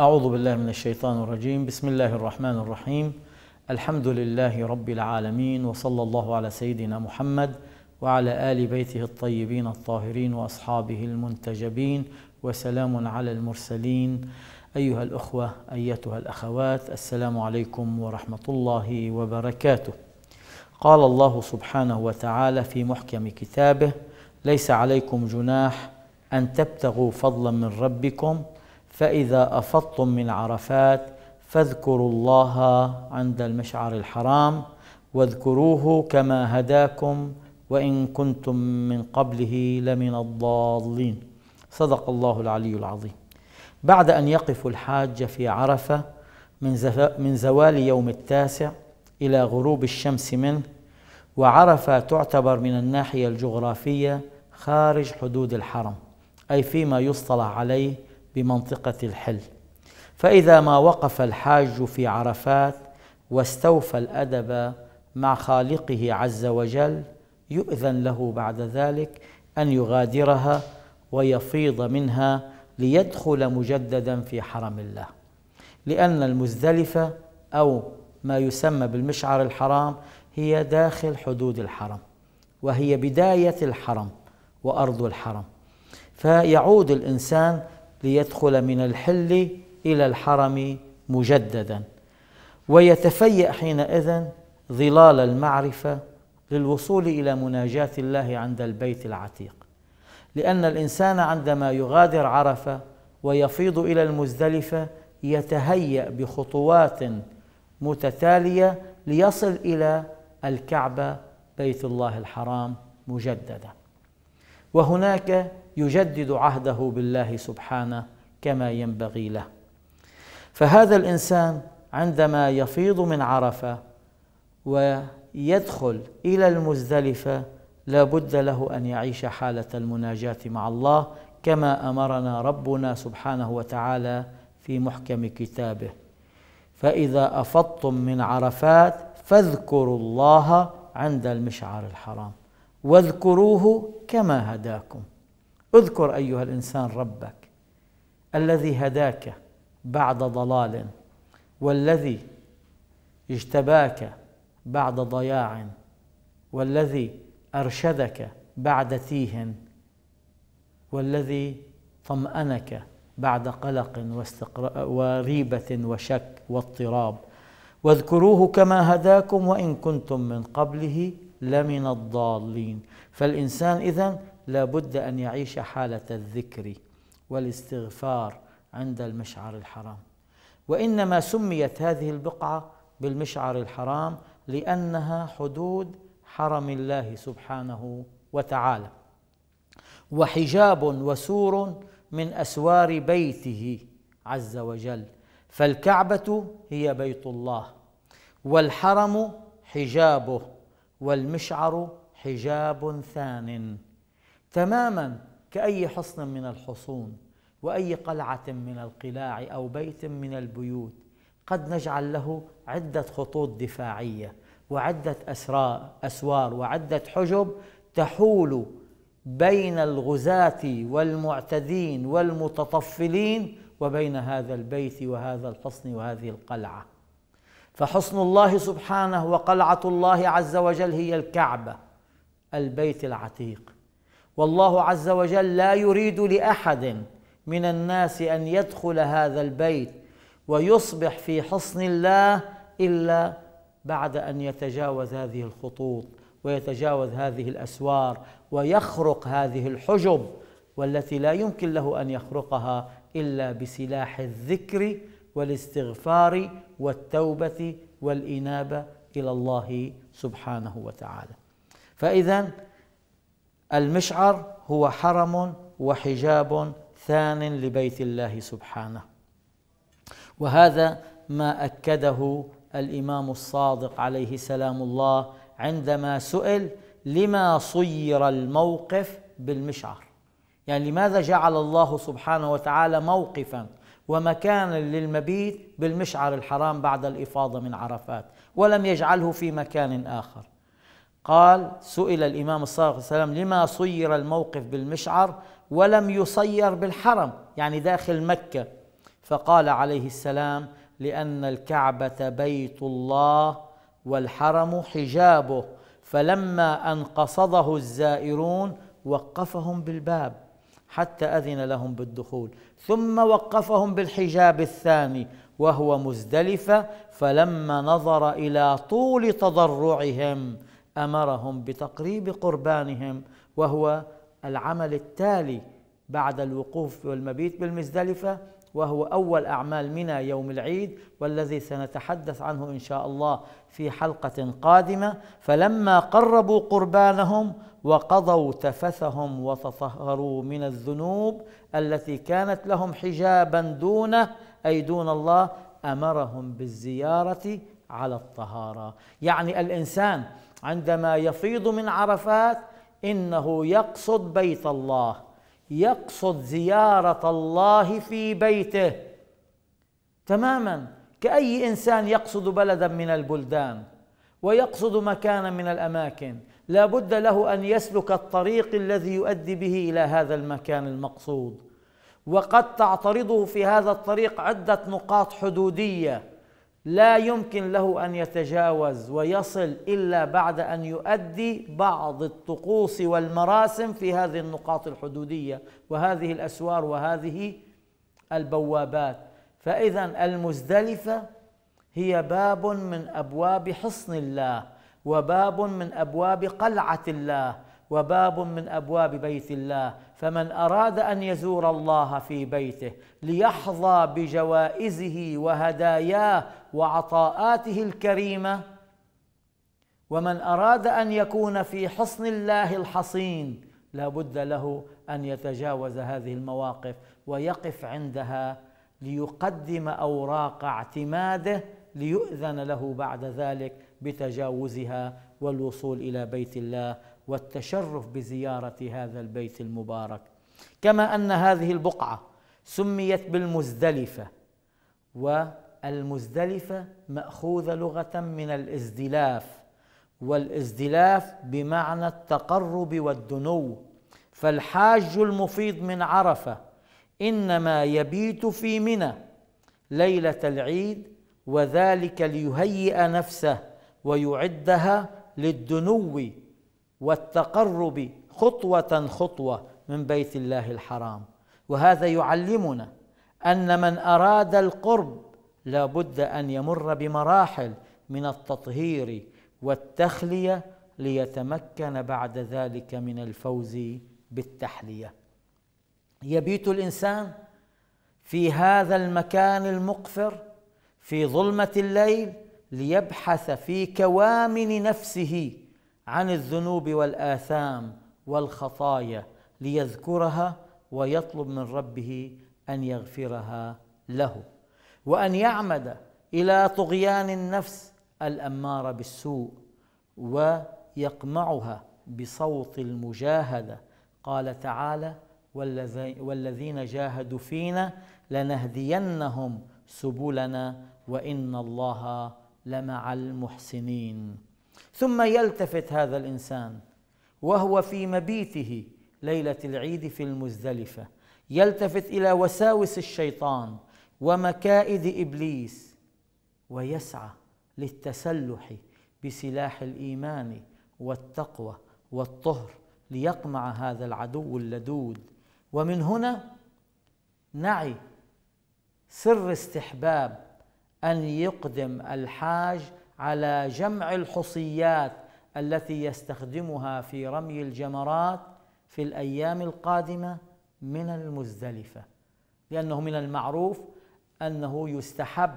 أعوذ بالله من الشيطان الرجيم بسم الله الرحمن الرحيم الحمد لله رب العالمين وصلى الله على سيدنا محمد وعلى آل بيته الطيبين الطاهرين وأصحابه المنتجبين وسلام على المرسلين أيها الأخوة أيتها الأخوات السلام عليكم ورحمة الله وبركاته قال الله سبحانه وتعالى في محكم كتابه ليس عليكم جناح أن تبتغوا فضلا من ربكم فإذا أفضتم من عرفات فاذكروا الله عند المشعر الحرام واذكروه كما هداكم وإن كنتم من قبله لمن الضالين صدق الله العلي العظيم بعد أن يقف الحاج في عرفة من, من زوال يوم التاسع إلى غروب الشمس منه وعرفة تعتبر من الناحية الجغرافية خارج حدود الحرم أي فيما يصطلح عليه بمنطقة الحل فإذا ما وقف الحاج في عرفات واستوفى الأدب مع خالقه عز وجل يؤذن له بعد ذلك أن يغادرها ويفيض منها ليدخل مجددا في حرم الله لأن المزدلفة أو ما يسمى بالمشعر الحرام هي داخل حدود الحرم وهي بداية الحرم وأرض الحرم فيعود الإنسان ليدخل من الحل إلى الحرم مجددا ويتفيأ حينئذ ظلال المعرفة للوصول إلى مناجاة الله عند البيت العتيق لأن الإنسان عندما يغادر عرفة ويفيض إلى المزدلفة يتهيأ بخطوات متتالية ليصل إلى الكعبة بيت الله الحرام مجددا وهناك يجدد عهده بالله سبحانه كما ينبغي له فهذا الانسان عندما يفيض من عرفه ويدخل الى المزدلفه لا بد له ان يعيش حاله المناجاه مع الله كما امرنا ربنا سبحانه وتعالى في محكم كتابه فاذا افضتم من عرفات فاذكروا الله عند المشعر الحرام واذكروه كما هداكم اذكر ايها الانسان ربك الذي هداك بعد ضلال والذي اجتباك بعد ضياع والذي ارشدك بعد تيه والذي طمأنك بعد قلق وريبة وشك واضطراب واذكروه كما هداكم وإن كنتم من قبله لمن الضالين فالإنسان إذا لا بد أن يعيش حالة الذكر والاستغفار عند المشعر الحرام وإنما سميت هذه البقعة بالمشعر الحرام لأنها حدود حرم الله سبحانه وتعالى وحجاب وسور من أسوار بيته عز وجل فالكعبة هي بيت الله والحرم حجابه والمشعر حجاب ثان تماما كأي حصن من الحصون وأي قلعة من القلاع أو بيت من البيوت قد نجعل له عدة خطوط دفاعية وعدة أسراء أسوار وعدة حجب تحول بين الغزاة والمعتدين والمتطفلين وبين هذا البيت وهذا الحصن وهذه القلعة فحصن الله سبحانه وقلعة الله عز وجل هي الكعبة البيت العتيق والله عز وجل لا يريد لاحد من الناس ان يدخل هذا البيت ويصبح في حصن الله الا بعد ان يتجاوز هذه الخطوط ويتجاوز هذه الاسوار ويخرق هذه الحجب والتي لا يمكن له ان يخرقها الا بسلاح الذكر والاستغفار والتوبه والانابه الى الله سبحانه وتعالى فاذا المشعر هو حرم وحجاب ثان لبيت الله سبحانه وهذا ما اكده الامام الصادق عليه سلام الله عندما سئل لما صير الموقف بالمشعر يعني لماذا جعل الله سبحانه وتعالى موقفا ومكانا للمبيت بالمشعر الحرام بعد الافاضه من عرفات ولم يجعله في مكان اخر قال سئل الإمام الصادق عليه وسلم لما صير الموقف بالمشعر ولم يصير بالحرم يعني داخل مكة فقال عليه السلام لأن الكعبة بيت الله والحرم حجابه فلما أن قصده الزائرون وقفهم بالباب حتى أذن لهم بالدخول ثم وقفهم بالحجاب الثاني وهو مزدلفة فلما نظر إلى طول تضرعهم امرهم بتقريب قربانهم وهو العمل التالي بعد الوقوف والمبيت بالمزدلفه وهو اول اعمال منى يوم العيد والذي سنتحدث عنه ان شاء الله في حلقه قادمه فلما قربوا قربانهم وقضوا تفثهم وتطهروا من الذنوب التي كانت لهم حجابا دونه اي دون الله امرهم بالزياره على الطهاره يعني الانسان عندما يفيض من عرفات انه يقصد بيت الله يقصد زياره الله في بيته تماما كاي انسان يقصد بلدا من البلدان ويقصد مكانا من الاماكن لا بد له ان يسلك الطريق الذي يؤدي به الى هذا المكان المقصود وقد تعترضه في هذا الطريق عده نقاط حدوديه لا يمكن له ان يتجاوز ويصل الا بعد ان يؤدي بعض الطقوس والمراسم في هذه النقاط الحدوديه وهذه الاسوار وهذه البوابات فاذا المزدلفه هي باب من ابواب حصن الله وباب من ابواب قلعه الله وباب من ابواب بيت الله فمن اراد ان يزور الله في بيته ليحظى بجوائزه وهداياه وعطاءاته الكريمه ومن اراد ان يكون في حصن الله الحصين لا بد له ان يتجاوز هذه المواقف ويقف عندها ليقدم اوراق اعتماده ليؤذن له بعد ذلك بتجاوزها والوصول الى بيت الله والتشرف بزياره هذا البيت المبارك كما ان هذه البقعه سميت بالمزدلفه والمزدلفه ماخوذه لغه من الازدلاف والازدلاف بمعنى التقرب والدنو فالحاج المفيض من عرفه انما يبيت في منى ليله العيد وذلك ليهيئ نفسه ويعدها للدنو والتقرب خطوة خطوة من بيت الله الحرام وهذا يعلمنا أن من أراد القرب لا بد أن يمر بمراحل من التطهير والتخلية ليتمكن بعد ذلك من الفوز بالتحلية يبيت الإنسان في هذا المكان المقفر في ظلمة الليل ليبحث في كوامن نفسه عن الذنوب والآثام والخطايا ليذكرها ويطلب من ربه أن يغفرها له وأن يعمد إلى طغيان النفس الأمارة بالسوء ويقمعها بصوت المجاهدة قال تعالى والذين جاهدوا فينا لنهدينهم سبلنا وإن الله لمع المحسنين ثم يلتفت هذا الانسان وهو في مبيته ليله العيد في المزدلفه يلتفت الى وساوس الشيطان ومكائد ابليس ويسعى للتسلح بسلاح الايمان والتقوى والطهر ليقمع هذا العدو اللدود ومن هنا نعي سر استحباب ان يقدم الحاج على جمع الحصيات التي يستخدمها في رمي الجمرات في الايام القادمه من المزدلفه لانه من المعروف انه يستحب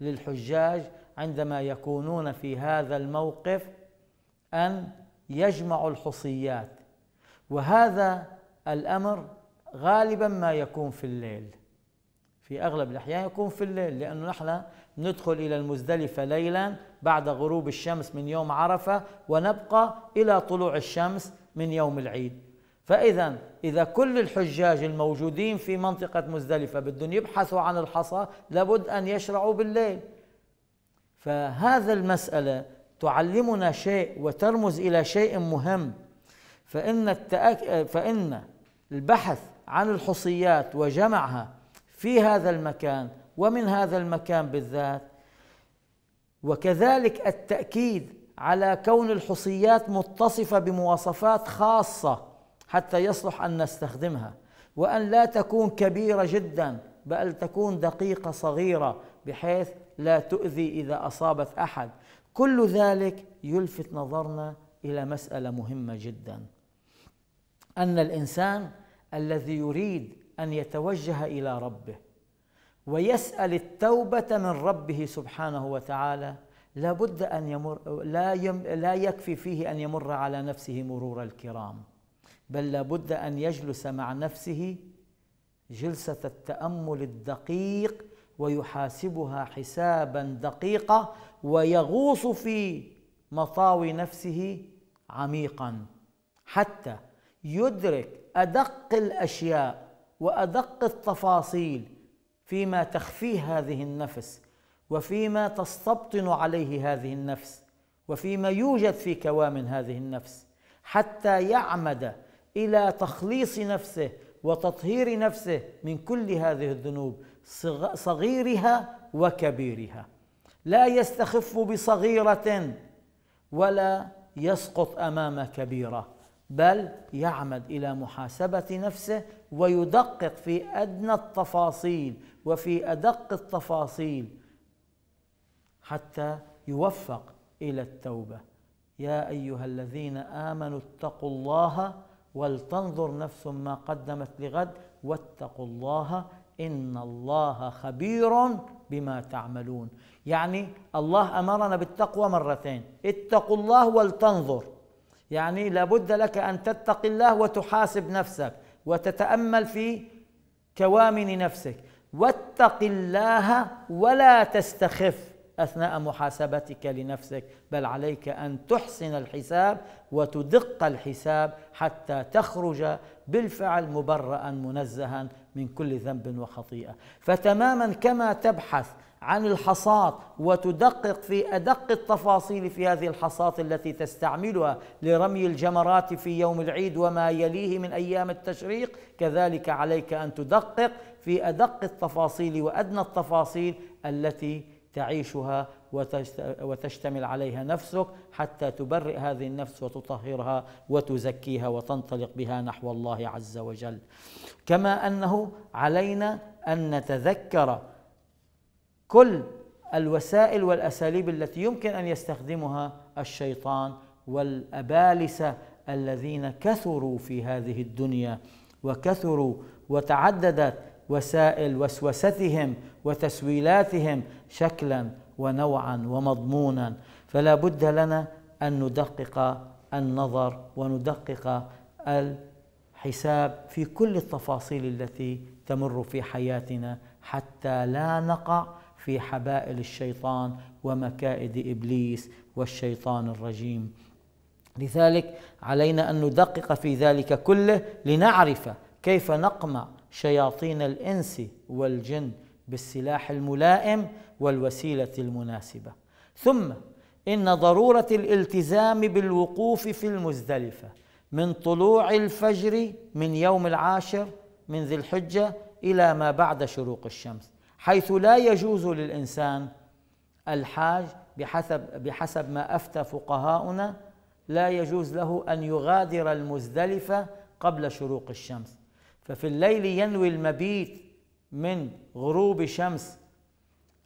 للحجاج عندما يكونون في هذا الموقف ان يجمعوا الحصيات وهذا الامر غالبا ما يكون في الليل في أغلب الأحيان يكون في الليل لأنه نحن ندخل إلى المزدلفة ليلا بعد غروب الشمس من يوم عرفة ونبقى إلى طلوع الشمس من يوم العيد فإذا إذا كل الحجاج الموجودين في منطقة مزدلفة بدهم يبحثوا عن الحصى لابد أن يشرعوا بالليل فهذا المسألة تعلمنا شيء وترمز إلى شيء مهم فإن, التأك... فإن البحث عن الحصيات وجمعها في هذا المكان ومن هذا المكان بالذات وكذلك التاكيد على كون الحصيات متصفه بمواصفات خاصه حتى يصلح ان نستخدمها وان لا تكون كبيره جدا بل تكون دقيقه صغيره بحيث لا تؤذي اذا اصابت احد كل ذلك يلفت نظرنا الى مساله مهمه جدا ان الانسان الذي يريد أن يتوجه إلى ربه ويسأل التوبة من ربه سبحانه وتعالى لا بد أن يمر لا, يم لا يكفي فيه أن يمر على نفسه مرور الكرام بل لا بد أن يجلس مع نفسه جلسة التأمل الدقيق ويحاسبها حسابا دقيقا ويغوص في مطاوي نفسه عميقا حتى يدرك ادق الاشياء وادق التفاصيل فيما تخفيه هذه النفس وفيما تستبطن عليه هذه النفس وفيما يوجد في كوامن هذه النفس حتى يعمد الى تخليص نفسه وتطهير نفسه من كل هذه الذنوب صغيرها وكبيرها لا يستخف بصغيره ولا يسقط امام كبيره بل يعمد الى محاسبه نفسه ويدقق في ادنى التفاصيل وفي ادق التفاصيل حتى يوفق الى التوبه يا ايها الذين امنوا اتقوا الله ولتنظر نفس ما قدمت لغد واتقوا الله ان الله خبير بما تعملون يعني الله امرنا بالتقوى مرتين اتقوا الله ولتنظر يعني لابد لك أن تتقي الله وتحاسب نفسك وتتأمل في كوامن نفسك واتق الله ولا تستخف أثناء محاسبتك لنفسك بل عليك أن تحسن الحساب وتدق الحساب حتى تخرج بالفعل مبرأ منزها من كل ذنب وخطيئة فتماما كما تبحث عن الحصاد وتدقق في ادق التفاصيل في هذه الحصات التي تستعملها لرمي الجمرات في يوم العيد وما يليه من ايام التشريق كذلك عليك ان تدقق في ادق التفاصيل وادنى التفاصيل التي تعيشها وتشتمل عليها نفسك حتى تبرئ هذه النفس وتطهرها وتزكيها وتنطلق بها نحو الله عز وجل كما انه علينا ان نتذكر كل الوسائل والاساليب التي يمكن ان يستخدمها الشيطان والابالسه الذين كثروا في هذه الدنيا وكثروا وتعددت وسائل وسوستهم وتسويلاتهم شكلا ونوعا ومضمونا فلا بد لنا ان ندقق النظر وندقق الحساب في كل التفاصيل التي تمر في حياتنا حتى لا نقع في حبائل الشيطان ومكائد ابليس والشيطان الرجيم لذلك علينا ان ندقق في ذلك كله لنعرف كيف نقمع شياطين الانس والجن بالسلاح الملائم والوسيله المناسبه ثم ان ضروره الالتزام بالوقوف في المزدلفه من طلوع الفجر من يوم العاشر من ذي الحجه الى ما بعد شروق الشمس حيث لا يجوز للإنسان الحاج بحسب بحسب ما أفتى فقهاؤنا لا يجوز له أن يغادر المزدلفة قبل شروق الشمس ففي الليل ينوي المبيت من غروب شمس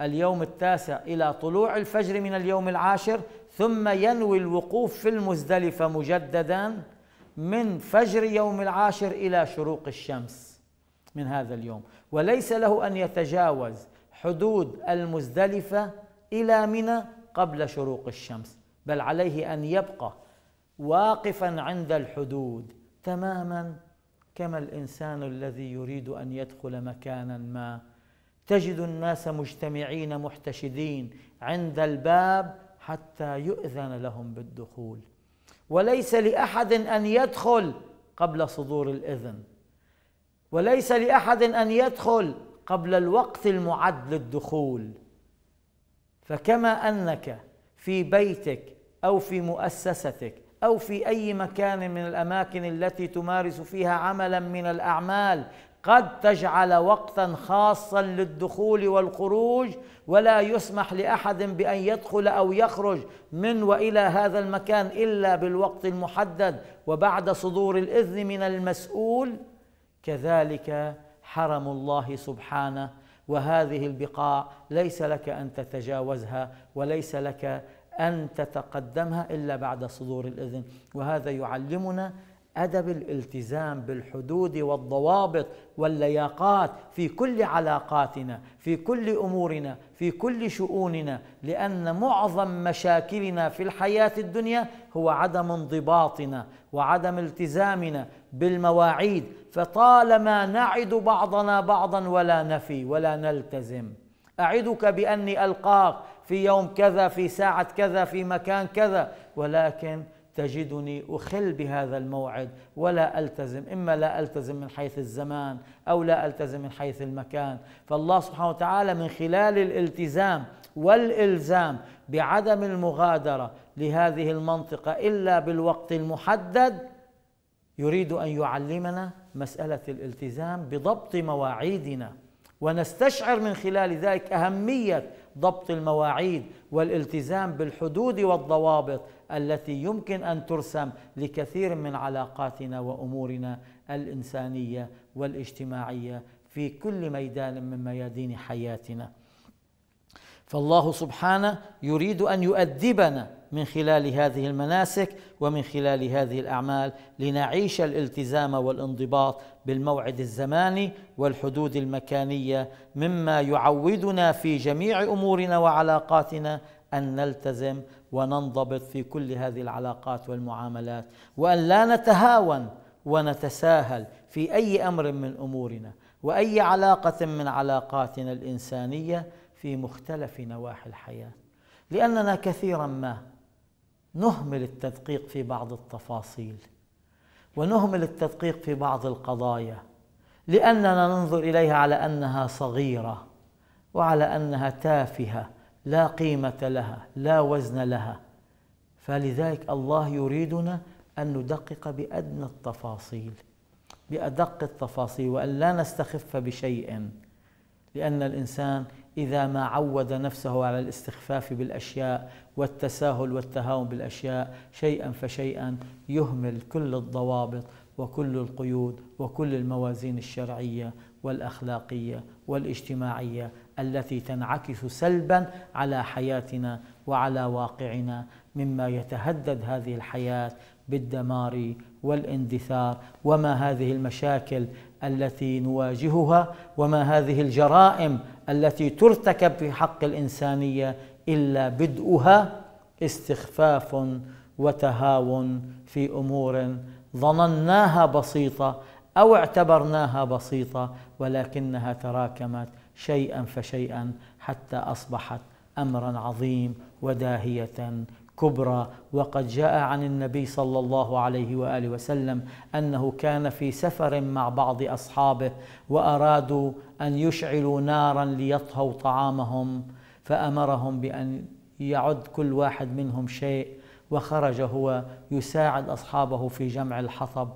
اليوم التاسع إلى طلوع الفجر من اليوم العاشر ثم ينوي الوقوف في المزدلفة مجددا من فجر يوم العاشر إلى شروق الشمس من هذا اليوم وليس له أن يتجاوز حدود المزدلفة إلى منى قبل شروق الشمس بل عليه أن يبقى واقفا عند الحدود تماما كما الإنسان الذي يريد أن يدخل مكانا ما تجد الناس مجتمعين محتشدين عند الباب حتى يؤذن لهم بالدخول وليس لاحد ان يدخل قبل صدور الاذن وليس لأحد أن يدخل قبل الوقت المعد للدخول فكما أنك في بيتك أو في مؤسستك أو في أي مكان من الأماكن التي تمارس فيها عملا من الأعمال قد تجعل وقتا خاصا للدخول والخروج ولا يسمح لاحد بان يدخل او يخرج من والى هذا المكان الا بالوقت المحدد وبعد صدور الاذن من المسؤول كذلك حرم الله سبحانه وهذه البقاع ليس لك ان تتجاوزها وليس لك ان تتقدمها الا بعد صدور الاذن وهذا يعلمنا ادب الالتزام بالحدود والضوابط واللياقات في كل علاقاتنا في كل امورنا في كل شؤوننا لان معظم مشاكلنا في الحياه الدنيا هو عدم انضباطنا وعدم التزامنا بالمواعيد فطالما نعد بعضنا بعضا ولا نفي ولا نلتزم اعدك باني القاك في يوم كذا في ساعه كذا في مكان كذا ولكن تجدني أخل بهذا الموعد ولا ألتزم إما لا ألتزم من حيث الزمان أو لا ألتزم من حيث المكان فالله سبحانه وتعالى من خلال الالتزام والإلزام بعدم المغادرة لهذه المنطقة إلا بالوقت المحدد يريد أن يعلمنا مسألة الالتزام بضبط مواعيدنا ونستشعر من خلال ذلك أهمية ضبط المواعيد والالتزام بالحدود والضوابط التي يمكن ان ترسم لكثير من علاقاتنا وامورنا الانسانيه والاجتماعيه في كل ميدان من ميادين حياتنا فالله سبحانه يريد ان يؤدبنا من خلال هذه المناسك ومن خلال هذه الاعمال لنعيش الالتزام والانضباط بالموعد الزماني والحدود المكانيه مما يعودنا في جميع امورنا وعلاقاتنا ان نلتزم وننضبط في كل هذه العلاقات والمعاملات وان لا نتهاون ونتساهل في اي امر من امورنا واي علاقه من علاقاتنا الانسانيه في مختلف نواحي الحياه لاننا كثيرا ما نهمل التدقيق في بعض التفاصيل ونهمل التدقيق في بعض القضايا لاننا ننظر اليها على انها صغيره وعلى انها تافهه لا قيمه لها لا وزن لها فلذلك الله يريدنا ان ندقق بادنى التفاصيل بادق التفاصيل وان لا نستخف بشيء لان الانسان إذا ما عود نفسه على الاستخفاف بالأشياء والتساهل والتهاون بالأشياء شيئا فشيئا يهمل كل الضوابط وكل القيود وكل الموازين الشرعية والأخلاقية والاجتماعية التي تنعكس سلبا على حياتنا وعلى واقعنا مما يتهدد هذه الحياة بالدمار والاندثار وما هذه المشاكل التي نواجهها وما هذه الجرائم التي ترتكب في حق الانسانيه الا بدؤها استخفاف وتهاون في امور ظنناها بسيطه او اعتبرناها بسيطه ولكنها تراكمت شيئا فشيئا حتى اصبحت امرا عظيم وداهيه كبرى وقد جاء عن النبي صلى الله عليه واله وسلم انه كان في سفر مع بعض اصحابه وارادوا ان يشعلوا نارا ليطهوا طعامهم فامرهم بان يعد كل واحد منهم شيء وخرج هو يساعد اصحابه في جمع الحطب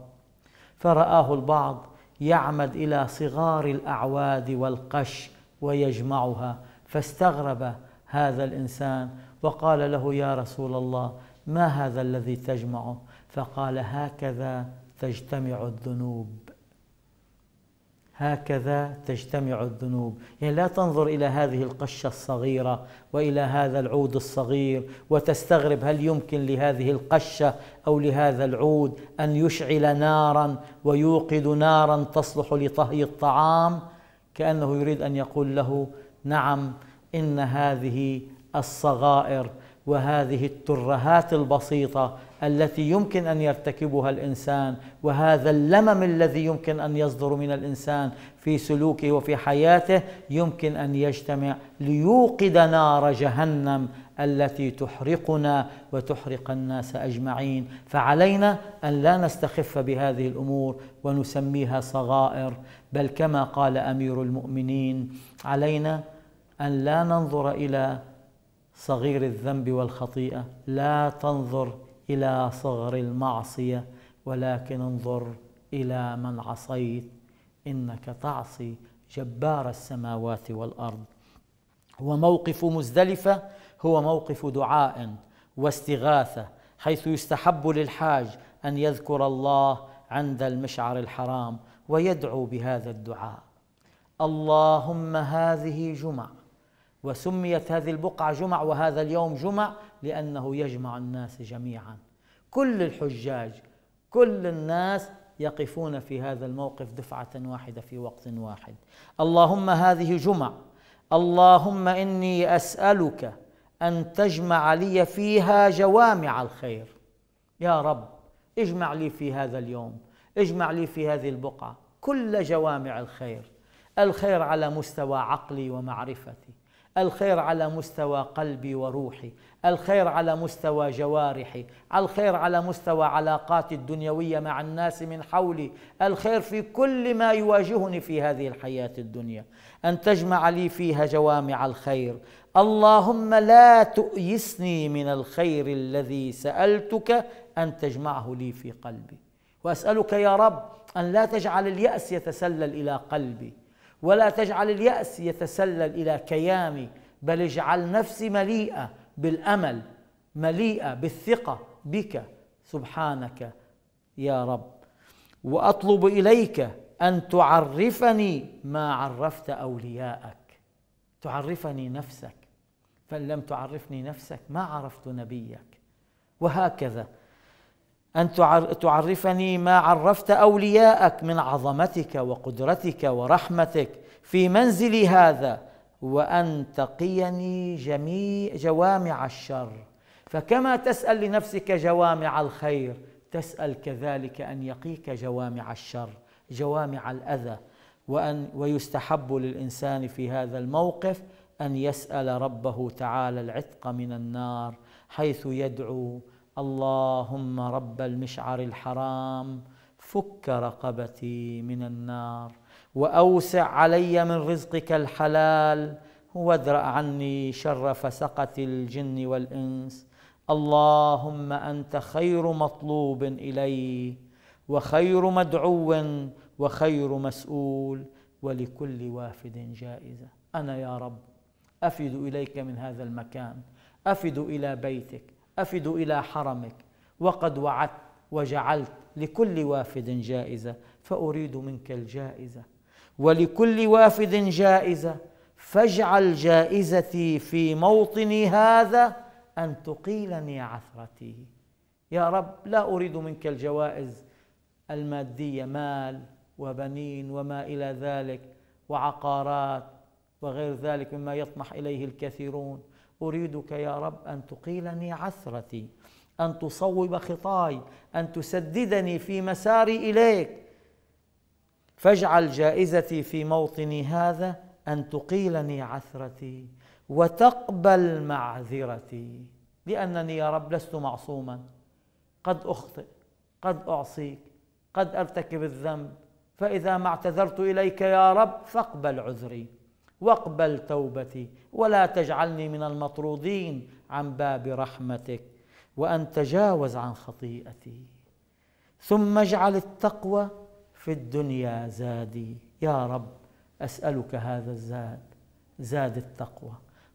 فرآه البعض يعمد الى صغار الاعواد والقش ويجمعها فاستغرب هذا الانسان وقال له يا رسول الله ما هذا الذي تجمعه فقال هكذا تجتمع الذنوب هكذا تجتمع الذنوب يعني لا تنظر إلى هذه القشة الصغيرة وإلى هذا العود الصغير وتستغرب هل يمكن لهذه القشة أو لهذا العود أن يشعل نارا ويوقد نارا تصلح لطهي الطعام كأنه يريد أن يقول له نعم إن هذه الصغائر وهذه الترهات البسيطه التي يمكن ان يرتكبها الانسان وهذا اللمم الذي يمكن ان يصدر من الانسان في سلوكه وفي حياته يمكن ان يجتمع ليوقد نار جهنم التي تحرقنا وتحرق الناس اجمعين فعلينا ان لا نستخف بهذه الامور ونسميها صغائر بل كما قال امير المؤمنين علينا ان لا ننظر الى صغير الذنب والخطيئه لا تنظر الى صغر المعصيه ولكن انظر الى من عصيت انك تعصي جبار السماوات والارض وموقف مزدلفه هو موقف دعاء واستغاثه حيث يستحب للحاج ان يذكر الله عند المشعر الحرام ويدعو بهذا الدعاء اللهم هذه جمعه وسميت هذه البقعة جمع وهذا اليوم جمع لأنه يجمع الناس جميعا كل الحجاج كل الناس يقفون في هذا الموقف دفعة واحدة في وقت واحد اللهم هذه جمع اللهم إني أسألك أن تجمع لي فيها جوامع الخير يا رب اجمع لي في هذا اليوم اجمع لي في هذه البقعة كل جوامع الخير الخير على مستوى عقلي ومعرفتي الخير على مستوى قلبي وروحي الخير على مستوى جوارحي الخير على مستوى علاقاتي الدنيوية مع الناس من حولي الخير في كل ما يواجهني في هذه الحياة الدنيا أن تجمع لي فيها جوامع الخير اللهم لا تؤيسني من الخير الذي سألتك أن تجمعه لي في قلبي وأسألك يا رب أن لا تجعل اليأس يتسلل إلى قلبي ولا تجعل اليأس يتسلل إلى كيامي بل اجعل نفسي مليئة بالأمل مليئة بالثقة بك سبحانك يا رب وأطلب إليك أن تعرفني ما عرفت أولياءك تعرفني نفسك فإن لم تعرفني نفسك ما عرفت نبيك وهكذا أن تعرفني ما عرفت أولياءك من عظمتك وقدرتك ورحمتك في منزلي هذا وأن تقيني جميع جوامع الشر فكما تسأل لنفسك جوامع الخير تسأل كذلك أن يقيك جوامع الشر جوامع الأذى وأن ويستحب للإنسان في هذا الموقف أن يسأل ربه تعالى العتق من النار حيث يدعو اللهم رب المشعر الحرام فك رقبتي من النار واوسع علي من رزقك الحلال وادرا عني شر فسقه الجن والانس اللهم انت خير مطلوب الي وخير مدعو وخير مسؤول ولكل وافد جائزه انا يا رب افد اليك من هذا المكان افد الى بيتك أفد إلى حرمك وقد وعدت وجعلت لكل وافد جائزة فأريد منك الجائزة ولكل وافد جائزة فاجعل جائزتي في موطني هذا أن تقيلني عثرتي يا رب لا أريد منك الجوائز المادية مال وبنين وما إلى ذلك وعقارات وغير ذلك مما يطمح إليه الكثيرون أريدك يا رب أن تقيلني عثرتي أن تصوب خطاي أن تسددني في مساري إليك فاجعل جائزتي في موطني هذا أن تقيلني عثرتي وتقبل معذرتي لأنني يا رب لست معصوما قد أخطئ قد أعصيك قد أرتكب الذنب فإذا ما اعتذرت إليك يا رب فاقبل عذري واقبل توبتي ولا تجعلني من المطرودين عن باب رحمتك وان تجاوز عن خطيئتي ثم اجعل التقوى في الدنيا زادي يا رب اسالك هذا الزاد زاد التقوى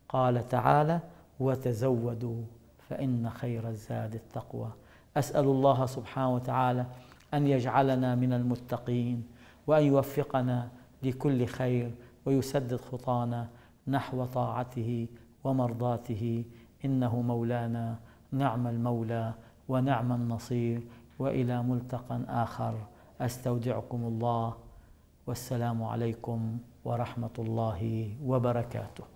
قال تعالى وتزودوا فان خير الزاد التقوى اسال الله سبحانه وتعالى ان يجعلنا من المتقين وان يوفقنا لكل خير ويسدد خطانا نحو طاعته ومرضاته انه مولانا نعم المولى ونعم النصير والى ملتقى اخر استودعكم الله والسلام عليكم ورحمه الله وبركاته